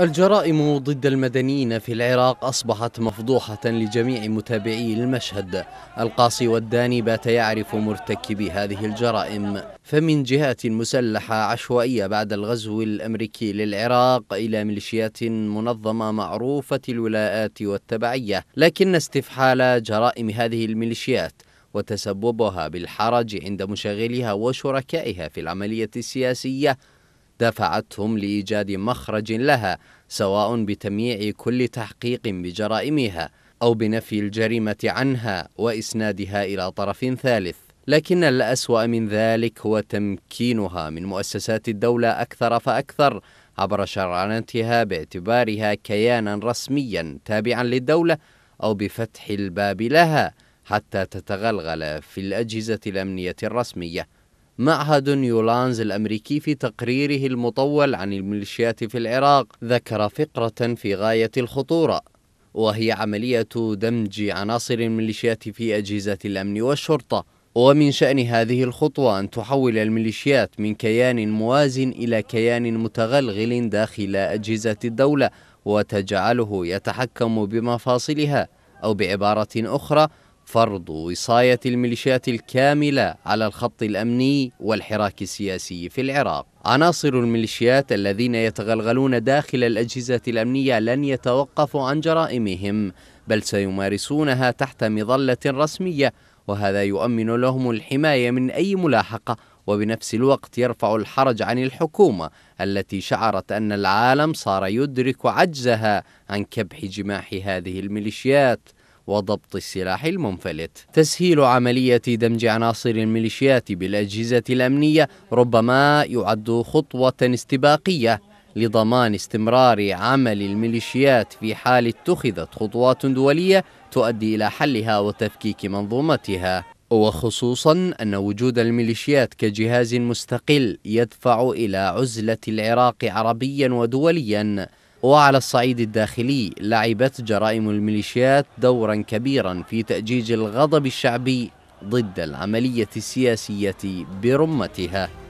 الجرائم ضد المدنيين في العراق أصبحت مفضوحة لجميع متابعي المشهد القاصي والداني بات يعرف مرتكبي هذه الجرائم فمن جهات مسلحة عشوائية بعد الغزو الأمريكي للعراق إلى ميليشيات منظمة معروفة الولاءات والتبعية لكن استفحال جرائم هذه الميليشيات وتسببها بالحرج عند مشغلها وشركائها في العملية السياسية دفعتهم لإيجاد مخرج لها سواء بتمييع كل تحقيق بجرائمها أو بنفي الجريمة عنها وإسنادها إلى طرف ثالث لكن الأسوأ من ذلك هو تمكينها من مؤسسات الدولة أكثر فأكثر عبر شرعنتها باعتبارها كيانا رسميا تابعا للدولة أو بفتح الباب لها حتى تتغلغل في الأجهزة الأمنية الرسمية معهد يولانز الأمريكي في تقريره المطول عن الميليشيات في العراق ذكر فقرة في غاية الخطورة وهي عملية دمج عناصر الميليشيات في أجهزة الأمن والشرطة ومن شأن هذه الخطوة أن تحول الميليشيات من كيان موازن إلى كيان متغلغل داخل أجهزة الدولة وتجعله يتحكم بمفاصلها أو بعبارة أخرى فرض وصاية الميليشيات الكاملة على الخط الأمني والحراك السياسي في العراق عناصر الميليشيات الذين يتغلغلون داخل الأجهزة الأمنية لن يتوقفوا عن جرائمهم بل سيمارسونها تحت مظلة رسمية وهذا يؤمن لهم الحماية من أي ملاحقة وبنفس الوقت يرفع الحرج عن الحكومة التي شعرت أن العالم صار يدرك عجزها عن كبح جماح هذه الميليشيات وضبط السلاح المنفلت تسهيل عملية دمج عناصر الميليشيات بالأجهزة الأمنية ربما يعد خطوة استباقية لضمان استمرار عمل الميليشيات في حال اتخذت خطوات دولية تؤدي إلى حلها وتفكيك منظومتها وخصوصا أن وجود الميليشيات كجهاز مستقل يدفع إلى عزلة العراق عربيا ودوليا وعلى الصعيد الداخلي لعبت جرائم الميليشيات دورا كبيرا في تأجيج الغضب الشعبي ضد العملية السياسية برمتها